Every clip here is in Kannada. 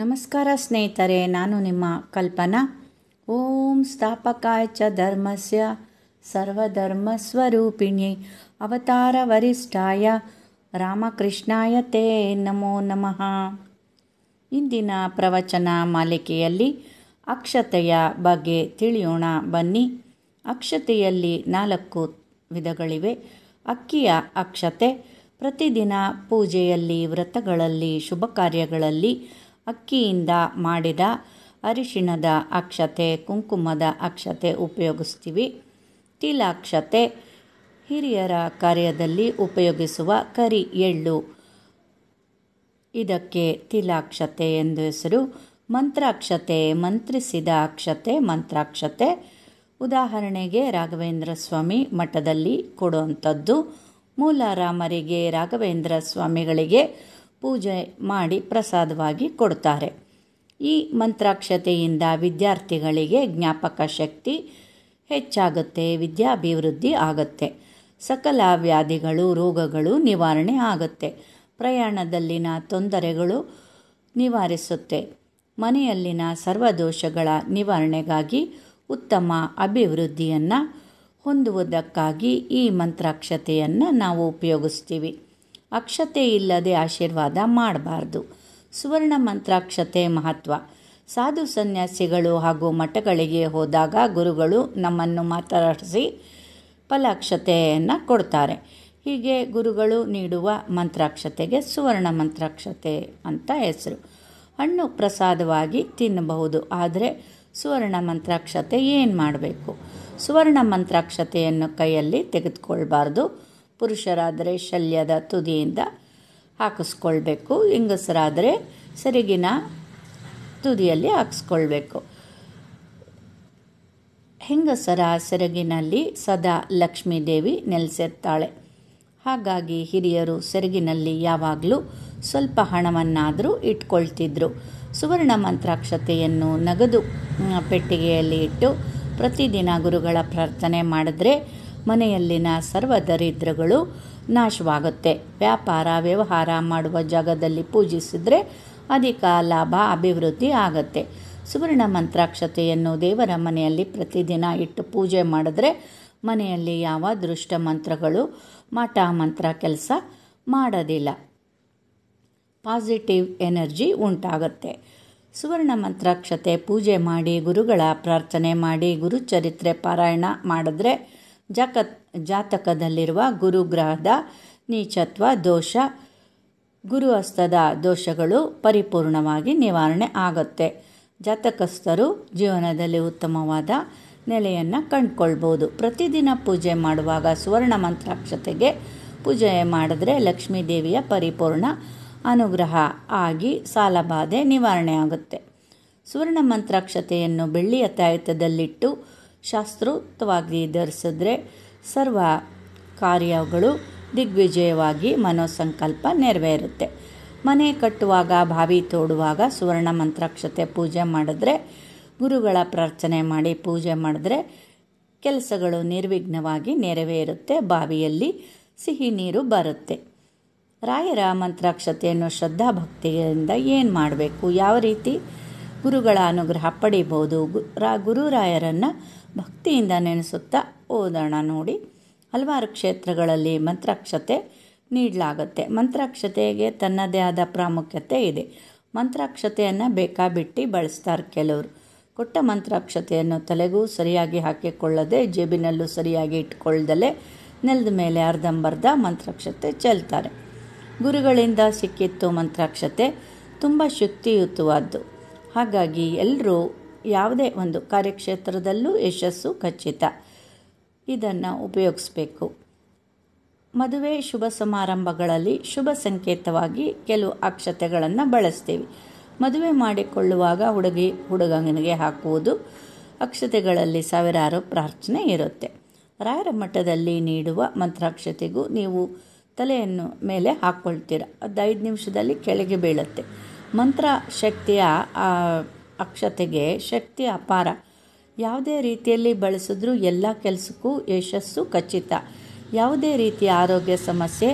ನಮಸ್ಕಾರ ಸ್ನೇಹಿತರೆ ನಾನು ನಿಮ್ಮ ಕಲ್ಪನಾ ಓಂ ಸ್ಥಾಪಕಾಯ ಚ ಧರ್ಮಸ್ಯ ಸರ್ವಧರ್ಮ ಸ್ವರೂಪಿಣಿ ಅವತಾರ ವರಿಷ್ಠಾಯ ರಾಮಕೃಷ್ಣಾಯ ತೇ ನಮೋ ನಮಃ ಇಂದಿನ ಪ್ರವಚನ ಮಾಲಿಕೆಯಲ್ಲಿ ಅಕ್ಷತೆಯ ಬಗ್ಗೆ ತಿಳಿಯೋಣ ಬನ್ನಿ ಅಕ್ಷತೆಯಲ್ಲಿ ನಾಲ್ಕು ವಿಧಗಳಿವೆ ಅಕ್ಕಿಯ ಅಕ್ಷತೆ ಪ್ರತಿದಿನ ಪೂಜೆಯಲ್ಲಿ ವ್ರತಗಳಲ್ಲಿ ಶುಭ ಕಾರ್ಯಗಳಲ್ಲಿ ಅಕ್ಕಿಯಿಂದ ಮಾಡಿದ ಅರಿಶಿಣದ ಅಕ್ಷತೆ ಕುಂಕುಮದ ಅಕ್ಷತೆ ಉಪಯೋಗಿಸ್ತೀವಿ ತಿಲಾಕ್ಷತೆ ಹಿರಿಯರ ಕಾರ್ಯದಲ್ಲಿ ಉಪಯೋಗಿಸುವ ಕರಿ ಎಳ್ಳು ಇದಕ್ಕೆ ತಿಲಾಕ್ಷತೆ ಎಂದು ಹೆಸರು ಮಂತ್ರಾಕ್ಷತೆ ಮಂತ್ರಿಸಿದ ಅಕ್ಷತೆ ಮಂತ್ರಾಕ್ಷತೆ ಉದಾಹರಣೆಗೆ ರಾಘವೇಂದ್ರ ಸ್ವಾಮಿ ಮಠದಲ್ಲಿ ಕೊಡುವಂಥದ್ದು ಮೂಲಾರಾಮರಿಗೆ ರಾಘವೇಂದ್ರ ಸ್ವಾಮಿಗಳಿಗೆ ಪೂಜೆ ಮಾಡಿ ಪ್ರಸಾದವಾಗಿ ಕೊಡ್ತಾರೆ ಈ ಮಂತ್ರಾಕ್ಷತೆಯಿಂದ ವಿದ್ಯಾರ್ಥಿಗಳಿಗೆ ಜ್ಞಾಪಕ ಶಕ್ತಿ ಹೆಚ್ಚಾಗುತ್ತೆ ವಿದ್ಯಾಭಿವೃದ್ಧಿ ಆಗುತ್ತೆ ಸಕಲ ವ್ಯಾಧಿಗಳು ರೋಗಗಳು ನಿವಾರಣೆ ಆಗುತ್ತೆ ಪ್ರಯಾಣದಲ್ಲಿನ ತೊಂದರೆಗಳು ನಿವಾರಿಸುತ್ತೆ ಮನೆಯಲ್ಲಿನ ಸರ್ವದೋಷಗಳ ನಿವಾರಣೆಗಾಗಿ ಉತ್ತಮ ಅಭಿವೃದ್ಧಿಯನ್ನು ಹೊಂದುವುದಕ್ಕಾಗಿ ಈ ಮಂತ್ರಾಕ್ಷತೆಯನ್ನು ನಾವು ಉಪಯೋಗಿಸ್ತೀವಿ ಅಕ್ಷತೆ ಇಲ್ಲದೆ ಆಶೀರ್ವಾದ ಮಾಡಬಾರ್ದು ಸುವರ್ಣ ಮಂತ್ರಾಕ್ಷತೆ ಮಹತ್ವ ಸಾಧು ಸನ್ಯಾಸಿಗಳು ಹಾಗೂ ಮಠಗಳಿಗೆ ಹೋದಾಗ ಗುರುಗಳು ನಮ್ಮನ್ನು ಮಾತಾಡಿಸಿ ಫಲಾಕ್ಷತೆಯನ್ನು ಕೊಡ್ತಾರೆ ಹೀಗೆ ಗುರುಗಳು ನೀಡುವ ಮಂತ್ರಾಕ್ಷತೆಗೆ ಸುವರ್ಣ ಮಂತ್ರಾಕ್ಷತೆ ಅಂತ ಹೆಸರು ಹಣ್ಣು ಪ್ರಸಾದವಾಗಿ ತಿನ್ನಬಹುದು ಆದರೆ ಸುವರ್ಣ ಮಂತ್ರಾಕ್ಷತೆ ಏನು ಮಾಡಬೇಕು ಸುವರ್ಣ ಮಂತ್ರಾಕ್ಷತೆಯನ್ನು ಕೈಯಲ್ಲಿ ತೆಗೆದುಕೊಳ್ಬಾರ್ದು ಪುರುಷರಾದರೆ ಶಲ್ಯದ ತುದಿಯಿಂದ ಹಾಕಿಸ್ಕೊಳ್ಬೇಕು ಹೆಂಗಸರಾದರೆ ಸೆರಗಿನ ತುದಿಯಲ್ಲಿ ಹಾಕಿಸ್ಕೊಳ್ಬೇಕು ಹೆಂಗಸರ ಸೆರಗಿನಲ್ಲಿ ಸದಾ ಲಕ್ಷ್ಮೀದೇವಿ ನೆಲೆಸಿರ್ತಾಳೆ ಹಾಗಾಗಿ ಹಿರಿಯರು ಸೆರಗಿನಲ್ಲಿ ಯಾವಾಗಲೂ ಸ್ವಲ್ಪ ಹಣವನ್ನಾದರೂ ಇಟ್ಕೊಳ್ತಿದ್ರು ಸುವರ್ಣ ಮಂತ್ರಾಕ್ಷತೆಯನ್ನು ನಗದು ಪೆಟ್ಟಿಗೆಯಲ್ಲಿ ಇಟ್ಟು ಪ್ರತಿದಿನ ಗುರುಗಳ ಪ್ರಾರ್ಥನೆ ಮಾಡಿದ್ರೆ ಮನೆಯಲ್ಲಿನ ಸರ್ವ ದರಿದ್ರಗಳು ನಾಶವಾಗುತ್ತೆ ವ್ಯಾಪಾರ ವ್ಯವಹಾರ ಮಾಡುವ ಜಾಗದಲ್ಲಿ ಪೂಜಿಸಿದರೆ ಅಧಿಕ ಲಾಭ ಅಭಿವೃದ್ಧಿ ಆಗತ್ತೆ ಸುವರ್ಣ ಮಂತ್ರಾಕ್ಷತೆಯನ್ನು ದೇವರ ಮನೆಯಲ್ಲಿ ಪ್ರತಿದಿನ ಇಟ್ಟು ಪೂಜೆ ಮಾಡಿದ್ರೆ ಮನೆಯಲ್ಲಿ ಯಾವ ದೃಷ್ಟ ಮಂತ್ರಗಳು ಮಾಟ ಮಂತ್ರ ಕೆಲಸ ಮಾಡೋದಿಲ್ಲ ಪಾಸಿಟಿವ್ ಎನರ್ಜಿ ಉಂಟಾಗುತ್ತೆ ಸುವರ್ಣ ಮಂತ್ರಾಕ್ಷತೆ ಪೂಜೆ ಮಾಡಿ ಗುರುಗಳ ಪ್ರಾರ್ಥನೆ ಮಾಡಿ ಗುರುಚರಿತ್ರೆ ಪಾರಾಯಣ ಮಾಡಿದ್ರೆ ಜಕ ಜಾತಕದಲ್ಲಿರುವ ಗುರುಗ್ರಹದ ನೀಚತ್ವ ದೋಷ ಗುರುಹಸ್ತದ ದೋಷಗಳು ಪರಿಪೂರ್ಣವಾಗಿ ನಿವಾರಣೆ ಆಗುತ್ತೆ ಜಾತಕಸ್ಥರು ಜೀವನದಲ್ಲಿ ಉತ್ತಮವಾದ ನೆಲೆಯನ್ನು ಕಂಡುಕೊಳ್ಬೋದು ಪ್ರತಿದಿನ ಪೂಜೆ ಮಾಡುವಾಗ ಸುವರ್ಣ ಮಂತ್ರಾಕ್ಷತೆಗೆ ಪೂಜೆ ಮಾಡಿದ್ರೆ ಲಕ್ಷ್ಮೀ ದೇವಿಯ ಪರಿಪೂರ್ಣ ಅನುಗ್ರಹ ಆಗಿ ಸಾಲಬಾಧೆ ನಿವಾರಣೆ ಆಗುತ್ತೆ ಸುವರ್ಣ ಮಂತ್ರಾಕ್ಷತೆಯನ್ನು ಬೆಳ್ಳಿಯ ತಾಯತದಲ್ಲಿಟ್ಟು ಶಾಸ್ತ್ರೋಕ್ತವಾಗಿ ಧರಿಸಿದ್ರೆ ಸರ್ವ ಕಾರ್ಯಗಳು ದಿಗ್ವಿಜಯವಾಗಿ ಮನೋಸಂಕಲ್ಪ ನೆರವೇರುತ್ತೆ ಮನೆ ಕಟ್ಟುವಾಗ ಬಾವಿ ತೋಡುವಾಗ ಸುವರ್ಣ ಮಂತ್ರಾಕ್ಷತೆ ಪೂಜೆ ಮಾಡಿದ್ರೆ ಗುರುಗಳ ಪ್ರಾರ್ಥನೆ ಮಾಡಿ ಪೂಜೆ ಮಾಡಿದ್ರೆ ಕೆಲಸಗಳು ನಿರ್ವಿಘ್ನವಾಗಿ ನೆರವೇರುತ್ತೆ ಬಾವಿಯಲ್ಲಿ ಸಿಹಿ ನೀರು ಬರುತ್ತೆ ರಾಯರ ಮಂತ್ರಾಕ್ಷತೆಯನ್ನು ಭಕ್ತಿಯಿಂದ ಏನು ಮಾಡಬೇಕು ಯಾವ ರೀತಿ ಗುರುಗಳ ಅನುಗ್ರಹ ಪಡಿಬೋದು ಗುರು ರಾಯರನ್ನು ಭಕ್ತಿಯಿಂದ ನೆನೆಸುತ್ತಾ ಓದೋಣ ನೋಡಿ ಹಲವಾರು ಕ್ಷೇತ್ರಗಳಲ್ಲಿ ಮಂತ್ರಾಕ್ಷತೆ ನೀಡಲಾಗುತ್ತೆ ಮಂತ್ರಾಕ್ಷತೆಗೆ ತನ್ನದೇ ಆದ ಪ್ರಾಮುಖ್ಯತೆ ಇದೆ ಮಂತ್ರಾಕ್ಷತೆಯನ್ನು ಬೇಕಾಬಿಟ್ಟು ಬಳಸ್ತಾರೆ ಕೆಲವರು ಕೊಟ್ಟ ಮಂತ್ರಾಕ್ಷತೆಯನ್ನು ತಲೆಗೂ ಸರಿಯಾಗಿ ಹಾಕಿಕೊಳ್ಳದೆ ಜೇಬಿನಲ್ಲೂ ಸರಿಯಾಗಿ ಇಟ್ಕೊಳ್ದಲೇ ನೆಲದ ಮೇಲೆ ಅರ್ಧಂಬರ್ಧ ಮಂತ್ರಾಕ್ಷತೆ ಚೆಲ್ತಾರೆ ಗುರುಗಳಿಂದ ಸಿಕ್ಕಿತ್ತು ಮಂತ್ರಾಕ್ಷತೆ ತುಂಬ ಶಕ್ತಿಯುತವಾದ್ದು ಹಾಗಾಗಿ ಎಲ್ಲರೂ ಯಾವುದೇ ಒಂದು ಕಾರ್ಯಕ್ಷೇತ್ರದಲ್ಲೂ ಯಶಸ್ಸು ಖಚಿತ ಇದನ್ನು ಉಪಯೋಗಿಸಬೇಕು ಮದುವೆ ಶುಭ ಸಮಾರಂಭಗಳಲ್ಲಿ ಶುಭ ಸಂಕೇತವಾಗಿ ಕೆಲವು ಅಕ್ಷತೆಗಳನ್ನು ಬಳಸ್ತೀವಿ ಮದುವೆ ಮಾಡಿಕೊಳ್ಳುವಾಗ ಹುಡುಗಿ ಹುಡುಗನಿಗೆ ಹಾಕುವುದು ಅಕ್ಷತೆಗಳಲ್ಲಿ ಸಾವಿರಾರು ಪ್ರಾರ್ಥನೆ ಇರುತ್ತೆ ರಾಯರ ಮಠದಲ್ಲಿ ನೀಡುವ ಮಂತ್ರಾಕ್ಷತೆಗೂ ನೀವು ತಲೆಯನ್ನು ಮೇಲೆ ಹಾಕ್ಕೊಳ್ತೀರ ಅದು ಐದು ನಿಮಿಷದಲ್ಲಿ ಕೆಳಗೆ ಬೀಳುತ್ತೆ ಮಂತ್ರ ಶಕ್ತಿಯ ಅಕ್ಷತೆಗೆ ಶಕ್ತಿ ಅಪಾರ ಯಾವುದೇ ರೀತಿಯಲ್ಲಿ ಬಳಸಿದ್ರೂ ಎಲ್ಲ ಕೆಲಸಕ್ಕೂ ಯಶಸ್ಸು ಖಚಿತ ಯಾವುದೇ ರೀತಿಯ ಆರೋಗ್ಯ ಸಮಸ್ಯೆ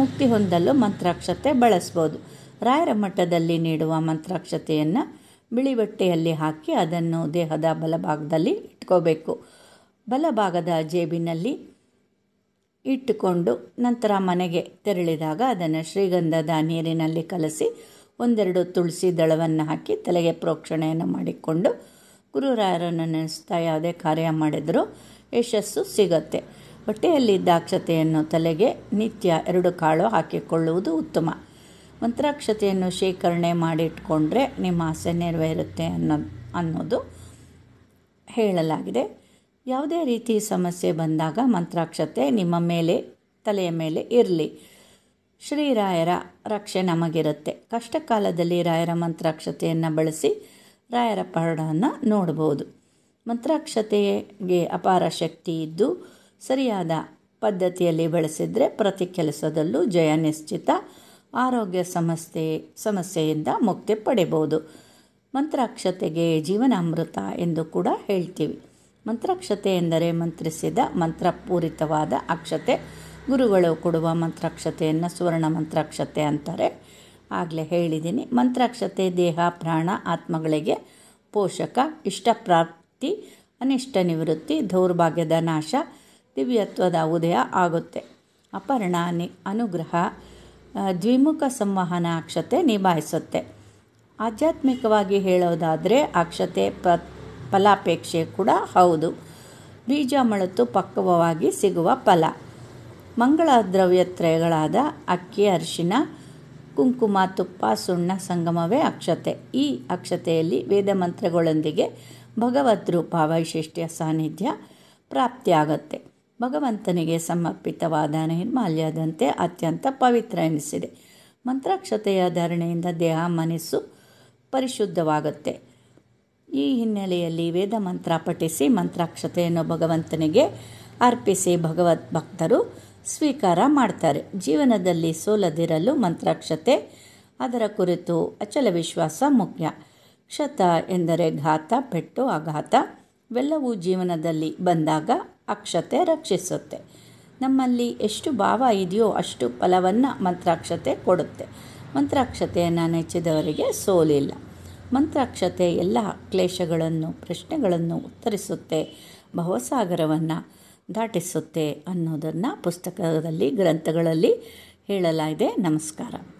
ಮುಕ್ತಿ ಹೊಂದಲು ಮಂತ್ರಾಕ್ಷತೆ ಬಳಸ್ಬೋದು ರಾಯರ ಮಟ್ಟದಲ್ಲಿ ನೀಡುವ ಮಂತ್ರಾಕ್ಷತೆಯನ್ನು ಬಿಳಿ ಬಟ್ಟೆಯಲ್ಲಿ ಹಾಕಿ ಅದನ್ನು ದೇಹದ ಬಲಭಾಗದಲ್ಲಿ ಇಟ್ಕೋಬೇಕು ಬಲಭಾಗದ ಜೇಬಿನಲ್ಲಿ ಇಟ್ಟುಕೊಂಡು ನಂತರ ಮನೆಗೆ ತೆರಳಿದಾಗ ಅದನ್ನು ಶ್ರೀಗಂಧದ ನೀರಿನಲ್ಲಿ ಕಲಸಿ ಒಂದೆರಡು ತುಳಸಿ ದಳವನ್ನು ಹಾಕಿ ತಲೆಗೆ ಪ್ರೋಕ್ಷಣೆಯನ್ನು ಮಾಡಿಕೊಂಡು ಗುರುರಾಯರನ್ನು ನೆನೆಸ್ತಾ ಯಾವುದೇ ಕಾರ್ಯ ಮಾಡಿದರೂ ಯಶಸ್ಸು ಸಿಗತ್ತೆ ಹೊಟ್ಟೆಯಲ್ಲಿ ದಾಕ್ಷತೆಯನ್ನು ತಲೆಗೆ ನಿತ್ಯ ಎರಡು ಕಾಳು ಹಾಕಿಕೊಳ್ಳುವುದು ಉತ್ತಮ ಮಂತ್ರಾಕ್ಷತೆಯನ್ನು ಶೇಖರಣೆ ಮಾಡಿಟ್ಕೊಂಡ್ರೆ ನಿಮ್ಮ ಆಸೆ ನೆರವೇರುತ್ತೆ ಅನ್ನೋ ಅನ್ನೋದು ಹೇಳಲಾಗಿದೆ ಯಾವುದೇ ರೀತಿ ಸಮಸ್ಯೆ ಬಂದಾಗ ಮಂತ್ರಾಕ್ಷತೆ ನಿಮ್ಮ ಮೇಲೆ ತಲೆಯ ಮೇಲೆ ಇರಲಿ ಶ್ರೀರಾಯರ ರಕ್ಷೆ ನಮಗಿರುತ್ತೆ ಕಷ್ಟ ಕಾಲದಲ್ಲಿ ರಾಯರ ಮಂತ್ರಾಕ್ಷತೆಯನ್ನು ಬಳಸಿ ರಾಯರ ಪರಣವನ್ನು ನೋಡಬಹುದು ಮಂತ್ರಾಕ್ಷತೆಗೆ ಅಪಾರ ಶಕ್ತಿ ಇದ್ದು ಸರಿಯಾದ ಪದ್ಧತಿಯಲ್ಲಿ ಬಳಸಿದರೆ ಪ್ರತಿ ಕೆಲಸದಲ್ಲೂ ಜಯ ನಿಶ್ಚಿತ ಆರೋಗ್ಯ ಸಮಸ್ಯೆ ಸಮಸ್ಯೆಯಿಂದ ಮುಕ್ತಿ ಪಡೆಯಬಹುದು ಮಂತ್ರಾಕ್ಷತೆಗೆ ಅಮೃತ ಎಂದು ಕೂಡ ಹೇಳ್ತೀವಿ ಮಂತ್ರಾಕ್ಷತೆ ಎಂದರೆ ಮಂತ್ರಿಸಿದ ಮಂತ್ರಪೂರಿತವಾದ ಅಕ್ಷತೆ ಗುರುಗಳು ಕೊಡುವ ಮಂತ್ರಾಕ್ಷತೆಯನ್ನು ಸುವರ್ಣ ಮಂತ್ರಾಕ್ಷತೆ ಅಂತಾರೆ ಆಗಲೇ ಹೇಳಿದ್ದೀನಿ ಮಂತ್ರಾಕ್ಷತೆ ದೇಹ ಪ್ರಾಣ ಆತ್ಮಗಳಿಗೆ ಪೋಷಕ ಇಷ್ಟಪ್ರಾಪ್ತಿ ಅನಿಷ್ಟ ನಿವೃತ್ತಿ ದೌರ್ಭಾಗ್ಯದ ನಾಶ ದಿವ್ಯತ್ವದ ಉದಯ ಆಗುತ್ತೆ ಅಪರ್ಣ ನಿ ಅನುಗ್ರಹ ದ್ವಿಮುಖ ಸಂವಹನ ಅಕ್ಷತೆ ನಿಭಾಯಿಸುತ್ತೆ ಆಧ್ಯಾತ್ಮಿಕವಾಗಿ ಹೇಳೋದಾದರೆ ಅಕ್ಷತೆ ಪ ಫಲಾಪೇಕ್ಷೆ ಕೂಡ ಹೌದು ಬೀಜ ಮಳತು ಪಕ್ವವಾಗಿ ಸಿಗುವ ಫಲ ಮಂಗಳ ದ್ರವ್ಯತ್ರಯಗಳಾದ ಅಕ್ಕಿ ಅರಿಶಿನ ಕುಂಕುಮ ತುಪ್ಪ ಸುಣ್ಣ ಸಂಗಮವೇ ಅಕ್ಷತೆ ಈ ಅಕ್ಷತೆಯಲ್ಲಿ ವೇದ ಮಂತ್ರಗಳೊಂದಿಗೆ ರೂಪ ವೈಶಿಷ್ಟ್ಯ ಸಾನ್ನಿಧ್ಯ ಪ್ರಾಪ್ತಿಯಾಗತ್ತೆ ಭಗವಂತನಿಗೆ ಸಮರ್ಪಿತವಾದ ನೈರ್ಮಾಲ್ಯದಂತೆ ಅತ್ಯಂತ ಪವಿತ್ರ ಎನಿಸಿದೆ ಮಂತ್ರಾಕ್ಷತೆಯ ಧಾರಣೆಯಿಂದ ದೇಹ ಮನಸ್ಸು ಪರಿಶುದ್ಧವಾಗುತ್ತೆ ಈ ಹಿನ್ನೆಲೆಯಲ್ಲಿ ವೇದ ಮಂತ್ರ ಪಠಿಸಿ ಮಂತ್ರಾಕ್ಷತೆಯನ್ನು ಭಗವಂತನಿಗೆ ಅರ್ಪಿಸಿ ಭಗವದ್ ಭಕ್ತರು ಸ್ವೀಕಾರ ಮಾಡ್ತಾರೆ ಜೀವನದಲ್ಲಿ ಸೋಲದಿರಲು ಮಂತ್ರಾಕ್ಷತೆ ಅದರ ಕುರಿತು ಅಚಲ ವಿಶ್ವಾಸ ಮುಖ್ಯ ಕ್ಷತ ಎಂದರೆ ಘಾತ ಪೆಟ್ಟು ಆಘಾತ ಇವೆಲ್ಲವೂ ಜೀವನದಲ್ಲಿ ಬಂದಾಗ ಅಕ್ಷತೆ ರಕ್ಷಿಸುತ್ತೆ ನಮ್ಮಲ್ಲಿ ಎಷ್ಟು ಭಾವ ಇದೆಯೋ ಅಷ್ಟು ಫಲವನ್ನು ಮಂತ್ರಾಕ್ಷತೆ ಕೊಡುತ್ತೆ ಮಂತ್ರಾಕ್ಷತೆಯನ್ನು ನೆಚ್ಚಿದವರಿಗೆ ಸೋಲಿಲ್ಲ ಮಂತ್ರಾಕ್ಷತೆ ಎಲ್ಲ ಕ್ಲೇಷಗಳನ್ನು ಪ್ರಶ್ನೆಗಳನ್ನು ಉತ್ತರಿಸುತ್ತೆ ಭವಸಾಗರವನ್ನು ದಾಟಿಸುತ್ತೆ ಅನ್ನೋದನ್ನು ಪುಸ್ತಕದಲ್ಲಿ ಗ್ರಂಥಗಳಲ್ಲಿ ಹೇಳಲಾಗಿದೆ ನಮಸ್ಕಾರ